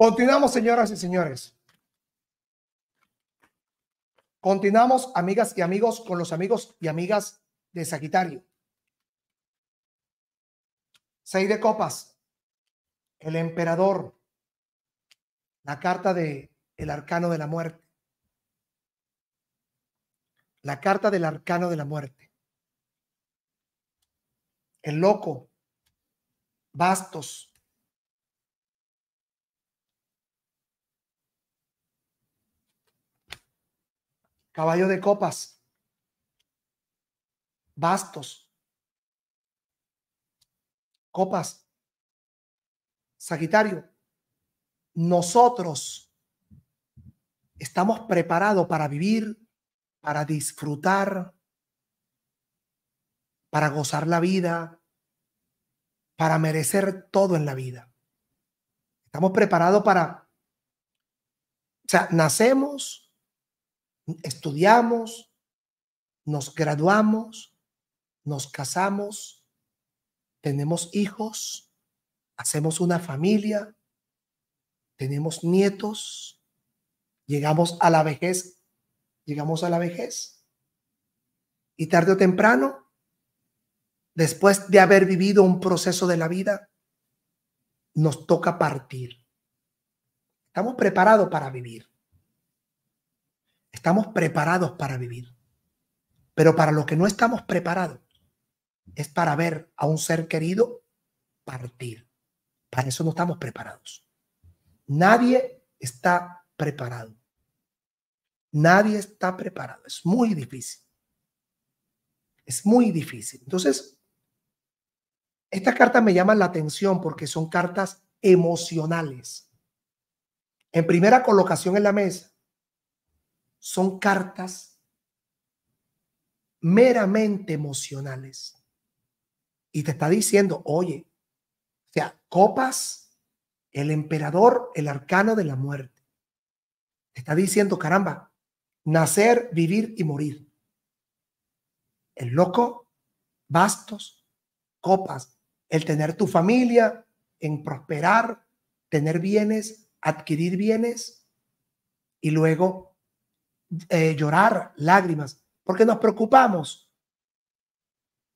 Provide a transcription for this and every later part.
Continuamos, señoras y señores. Continuamos, amigas y amigos, con los amigos y amigas de Sagitario. Seis de copas. El emperador. La carta de el arcano de la muerte. La carta del arcano de la muerte. El loco. Bastos. Caballo de copas. Bastos. Copas. Sagitario. Nosotros estamos preparados para vivir, para disfrutar, para gozar la vida, para merecer todo en la vida. Estamos preparados para... O sea, nacemos estudiamos, nos graduamos, nos casamos, tenemos hijos, hacemos una familia, tenemos nietos, llegamos a la vejez, llegamos a la vejez. Y tarde o temprano, después de haber vivido un proceso de la vida, nos toca partir. Estamos preparados para vivir. Estamos preparados para vivir. Pero para lo que no estamos preparados es para ver a un ser querido partir. Para eso no estamos preparados. Nadie está preparado. Nadie está preparado. Es muy difícil. Es muy difícil. Entonces, estas cartas me llaman la atención porque son cartas emocionales. En primera colocación en la mesa, son cartas meramente emocionales. Y te está diciendo, oye, o sea, copas, el emperador, el arcano de la muerte. Te está diciendo, caramba, nacer, vivir y morir. El loco, bastos, copas, el tener tu familia, en prosperar, tener bienes, adquirir bienes y luego eh, llorar lágrimas, porque nos preocupamos.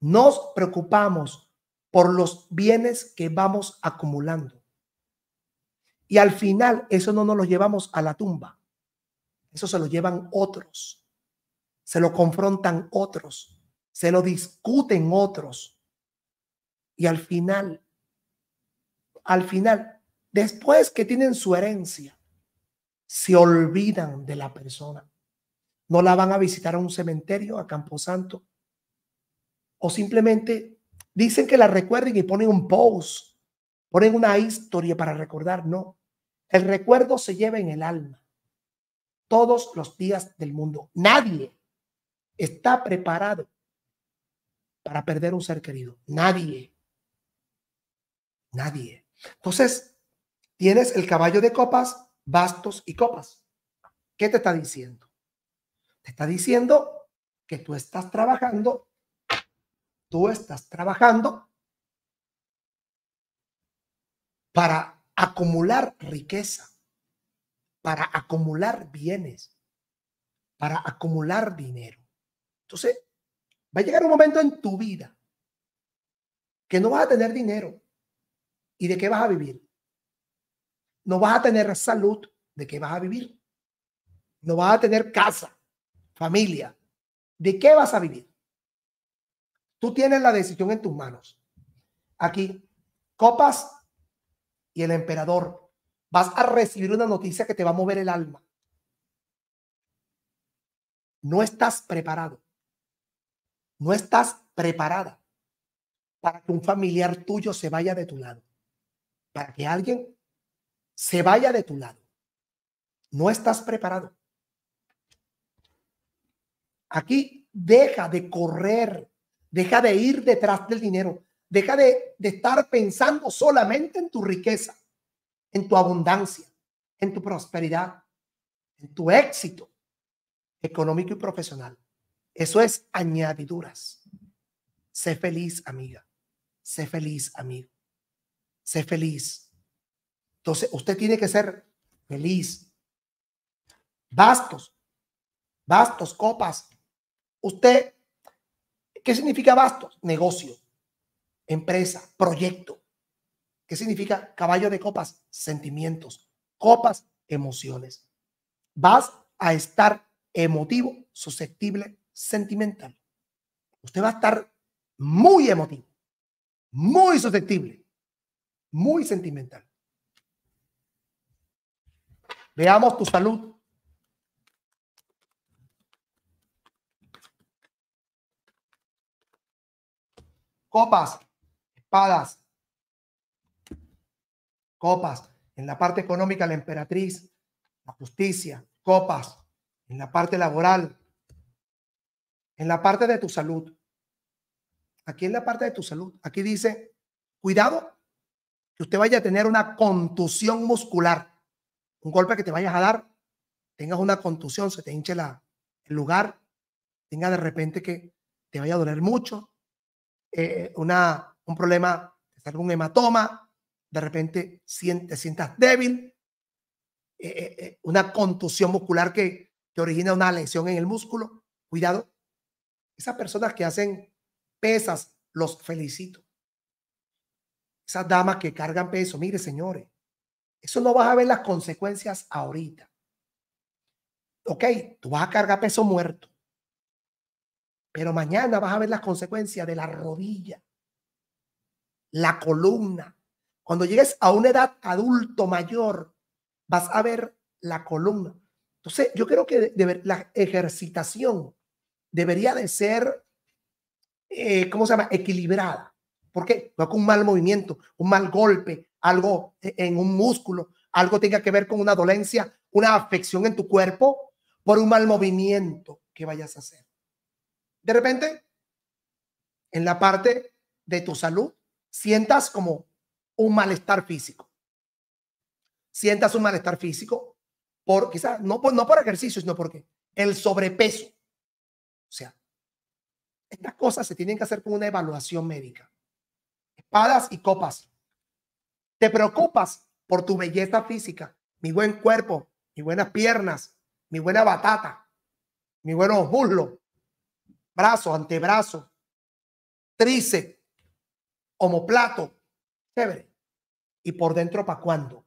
Nos preocupamos por los bienes que vamos acumulando. Y al final, eso no nos lo llevamos a la tumba. Eso se lo llevan otros. Se lo confrontan otros. Se lo discuten otros. Y al final, al final, después que tienen su herencia, se olvidan de la persona no la van a visitar a un cementerio, a Camposanto, o simplemente dicen que la recuerden y ponen un post, ponen una historia para recordar, no. El recuerdo se lleva en el alma todos los días del mundo. Nadie está preparado para perder un ser querido. Nadie. Nadie. Entonces, tienes el caballo de copas, bastos y copas. ¿Qué te está diciendo? Te está diciendo que tú estás trabajando, tú estás trabajando para acumular riqueza, para acumular bienes, para acumular dinero. Entonces, va a llegar un momento en tu vida que no vas a tener dinero. ¿Y de qué vas a vivir? No vas a tener salud. ¿De qué vas a vivir? No vas a tener casa familia, ¿de qué vas a vivir? Tú tienes la decisión en tus manos. Aquí, copas y el emperador. Vas a recibir una noticia que te va a mover el alma. No estás preparado. No estás preparada para que un familiar tuyo se vaya de tu lado. Para que alguien se vaya de tu lado. No estás preparado. Aquí deja de correr, deja de ir detrás del dinero, deja de, estar pensando solamente en tu riqueza, en tu abundancia, en tu prosperidad, en tu éxito económico y profesional. Eso es añadiduras. Sé feliz, amiga. Sé feliz, amigo. Sé feliz. Entonces, usted tiene que ser feliz. Bastos, bastos, copas, Usted, ¿qué significa bastos? Negocio, empresa, proyecto. ¿Qué significa caballo de copas? Sentimientos, copas, emociones. Vas a estar emotivo, susceptible, sentimental. Usted va a estar muy emotivo, muy susceptible, muy sentimental. Veamos tu salud. copas, espadas, copas. En la parte económica, la emperatriz, la justicia, copas. En la parte laboral, en la parte de tu salud. Aquí en la parte de tu salud. Aquí dice, cuidado, que usted vaya a tener una contusión muscular. Un golpe que te vayas a dar, tengas una contusión, se te hinche la, el lugar, tenga de repente que te vaya a doler mucho, eh, una, un problema, algún hematoma, de repente te sientas débil, eh, eh, una contusión muscular que te origina una lesión en el músculo, cuidado. Esas personas que hacen pesas, los felicito. Esas damas que cargan peso, mire señores, eso no vas a ver las consecuencias ahorita. Ok, tú vas a cargar peso muerto. Pero mañana vas a ver las consecuencias de la rodilla, la columna. Cuando llegues a una edad adulto mayor, vas a ver la columna. Entonces, yo creo que la ejercitación debería de ser, eh, ¿cómo se llama?, equilibrada. ¿Por qué? No con un mal movimiento, un mal golpe, algo e, en un músculo, algo tenga que ver con una dolencia, una afección en tu cuerpo por un mal movimiento que vayas a hacer de repente, en la parte de tu salud, sientas como un malestar físico. Sientas un malestar físico por quizás, no por, no por ejercicio, sino porque el sobrepeso. O sea, estas cosas se tienen que hacer con una evaluación médica. Espadas y copas. Te preocupas por tu belleza física, mi buen cuerpo, mis buenas piernas, mi buena batata, mi buen muslos, brazo, antebrazo, tríceps, homoplato, Chévere. ¿Y por dentro para cuándo?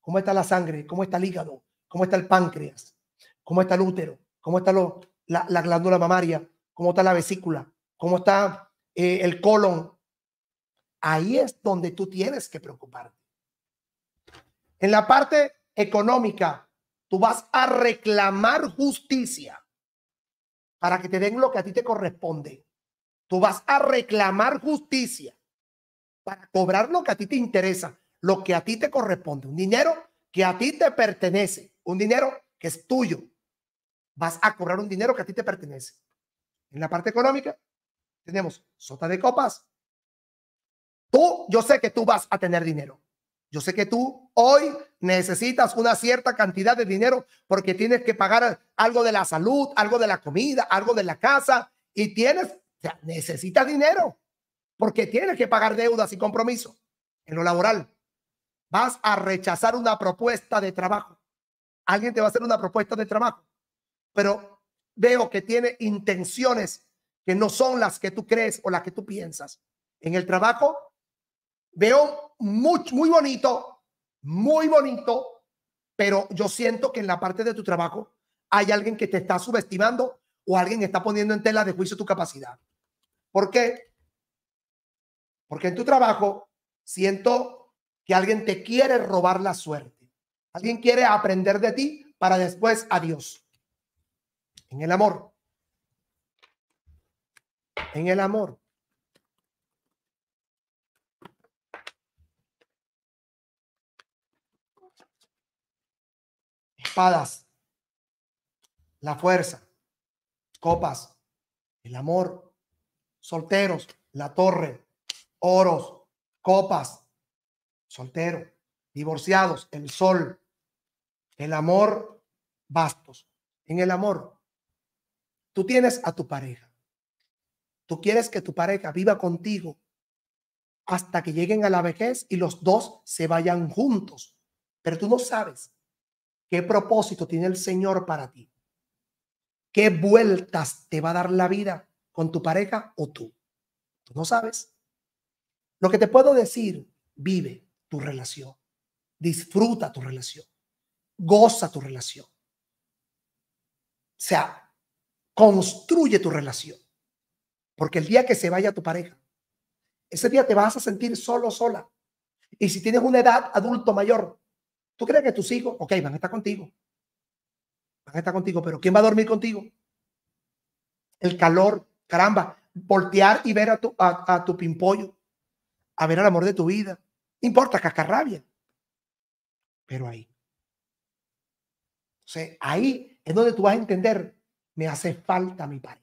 ¿Cómo está la sangre? ¿Cómo está el hígado? ¿Cómo está el páncreas? ¿Cómo está el útero? ¿Cómo está la, glándula mamaria? ¿Cómo está la vesícula? ¿Cómo está eh, el colon? Ahí es donde tú tienes que preocuparte. En la parte económica, tú vas a reclamar justicia para que te den lo que a ti te corresponde. Tú vas a reclamar justicia para cobrar lo que a ti te interesa, lo que a ti te corresponde, un dinero que a ti te pertenece, un dinero que es tuyo. Vas a cobrar un dinero que a ti te pertenece. En la parte económica tenemos sota de copas. Tú, yo sé que tú vas a tener dinero. Yo sé que tú hoy necesitas una cierta cantidad de dinero porque tienes que pagar algo de la salud, algo de la comida, algo de la casa y tienes, o sea, necesitas dinero porque tienes que pagar deudas y compromiso en lo laboral. Vas a rechazar una propuesta de trabajo. Alguien te va a hacer una propuesta de trabajo, pero veo que tiene intenciones que no son las que tú crees o las que tú piensas. En el trabajo Veo muy, muy bonito, muy bonito, pero yo siento que en la parte de tu trabajo hay alguien que te está subestimando o alguien está poniendo en tela de juicio tu capacidad. ¿Por qué? Porque en tu trabajo siento que alguien te quiere robar la suerte. Alguien quiere aprender de ti para después a Dios. En el amor. En el amor. espadas, la fuerza, copas, el amor, solteros, la torre, oros, copas, soltero, divorciados, el sol, el amor, bastos. En el amor, tú tienes a tu pareja. Tú quieres que tu pareja viva contigo hasta que lleguen a la vejez y los dos se vayan juntos. Pero tú no sabes ¿Qué propósito tiene el Señor para ti? ¿Qué vueltas te va a dar la vida con tu pareja o tú? Tú no sabes. Lo que te puedo decir, vive tu relación, disfruta tu relación, goza tu relación. O sea, construye tu relación. Porque el día que se vaya tu pareja, ese día te vas a sentir solo, sola. Y si tienes una edad adulto mayor, ¿Tú crees que tus hijos, ok, van a estar contigo? Van a estar contigo, pero ¿quién va a dormir contigo? El calor, caramba, voltear y ver a tu, a, tu pimpollo, a ver al amor de tu vida. No importa, cascarrabia. Pero ahí. Entonces, ahí es donde tú vas a entender, me hace falta mi pareja.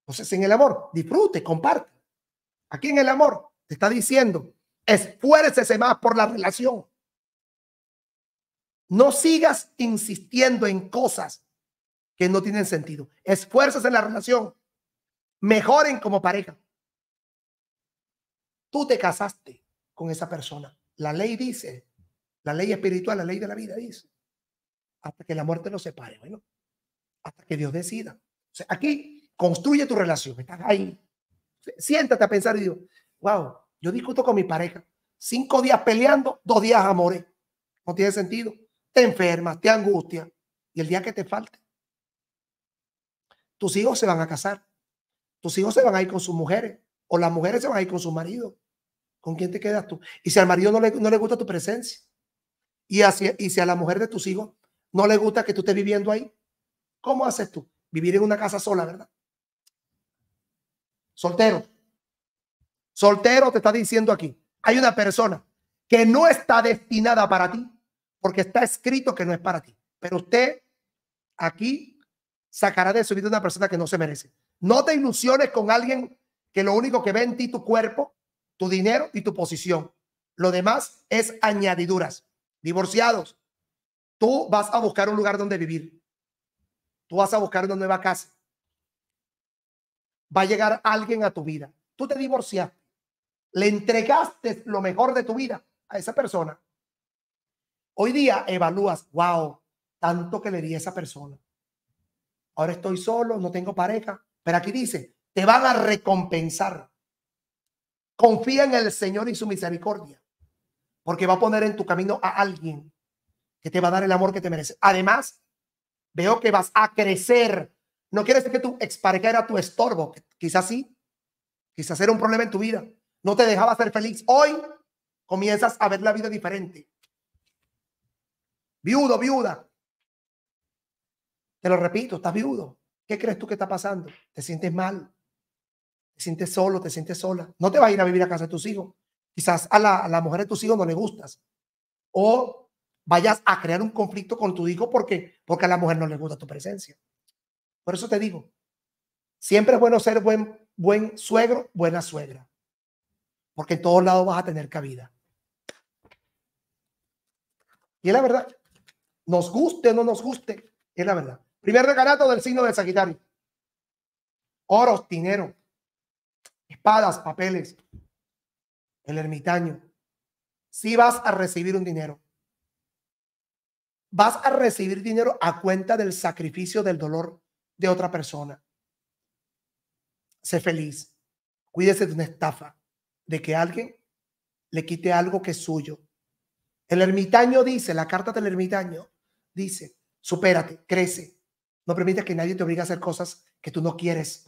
Entonces, en el amor, disfrute, comparte. Aquí en el amor, te está diciendo, esfuércese más por la relación. No sigas insistiendo en cosas que no tienen sentido. Esfuerzas en la relación. Mejoren como pareja. Tú te casaste con esa persona. La ley dice, la ley espiritual, la ley de la vida dice, hasta que la muerte los separe, bueno, hasta que Dios decida. aquí construye tu relación. Estás ahí. Siéntate a pensar y digo, wow, yo discuto con mi pareja. Cinco días peleando, dos días amores. No tiene sentido te enfermas, te angustias, y el día que te falte, tus hijos se van a casar, tus hijos se van a ir con sus mujeres, o las mujeres se van a ir con su marido ¿Con quién te quedas tú? Y si al marido no le, gusta tu presencia, y, y si a la mujer de tus hijos no le gusta que tú estés viviendo ahí, ¿cómo haces tú? Vivir en una casa sola, ¿verdad? Soltero. Soltero te está diciendo aquí. Hay una persona que no está destinada para ti porque está escrito que no es para ti. Pero usted aquí sacará de su vida una persona que no se merece. No te ilusiones con alguien que lo único que ve en ti tu cuerpo, tu dinero y tu posición. Lo demás es añadiduras. Divorciados, tú vas a buscar un lugar donde vivir. Tú vas a buscar una nueva casa. Va a llegar alguien a tu vida. Tú te divorciaste. Le entregaste lo mejor de tu vida a esa persona Hoy día evalúas, wow, tanto que le di a esa persona. Ahora estoy solo, no tengo pareja. Pero aquí dice, te van a recompensar. Confía en el Señor y su misericordia, porque va a poner en tu camino a alguien que te va a dar el amor que te merece. Además, veo que vas a crecer. No quiere decir que tu expareja era tu estorbo, quizás sí, quizás era un problema en tu vida. No te dejaba ser feliz. Hoy comienzas a ver la vida diferente. Viudo, viuda. Te lo repito, estás viudo. ¿Qué crees tú que está pasando? Te sientes mal. Te sientes solo, te sientes sola. No te vas a ir a vivir a casa de tus hijos. Quizás a la, mujer de tus hijos no le gustas. O vayas a crear un conflicto con tu hijo porque, porque a la mujer no le gusta tu presencia. Por eso te digo, siempre es bueno ser buen, buen suegro, buena suegra. Porque en todos lados vas a tener cabida. Y es la verdad. Nos guste o no nos guste, es la verdad. Primer regalato del signo del Sagitario. Oros, dinero, espadas, papeles, el ermitaño. Si vas a recibir un dinero, vas a recibir dinero a cuenta del sacrificio del dolor de otra persona. Sé feliz. Cuídese de una estafa, de que alguien le quite algo que es suyo. El ermitaño dice, la carta del ermitaño, dice, supérate, crece. No permite que nadie te obligue a hacer cosas que tú no quieres.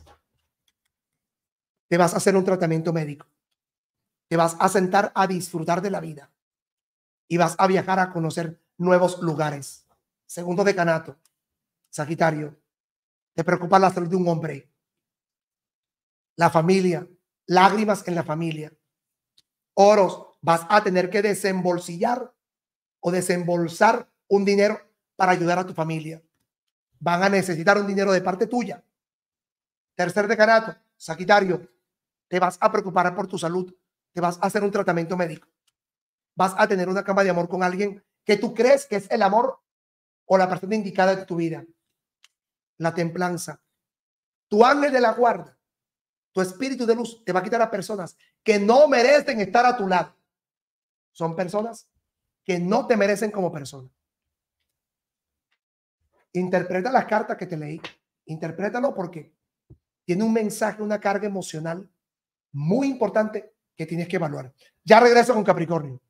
Te vas a hacer un tratamiento médico. Te vas a sentar a disfrutar de la vida. Y vas a viajar a conocer nuevos lugares. Segundo decanato, Sagitario. Te preocupa la salud de un hombre. La familia. Lágrimas en la familia. Oros. Vas a tener que desembolsillar o desembolsar un dinero para ayudar a tu familia. Van a necesitar un dinero de parte tuya. Tercer decanato, Sagitario, te vas a preocupar por tu salud, te vas a hacer un tratamiento médico, vas a tener una cama de amor con alguien que tú crees que es el amor o la persona indicada de tu vida. La templanza, tu ángel de la guarda, tu espíritu de luz te va a quitar a personas que no merecen estar a tu lado. Son personas que no te merecen como persona. Interpreta las cartas que te leí. Interprétalo porque tiene un mensaje, una carga emocional muy importante que tienes que evaluar. Ya regreso con Capricornio.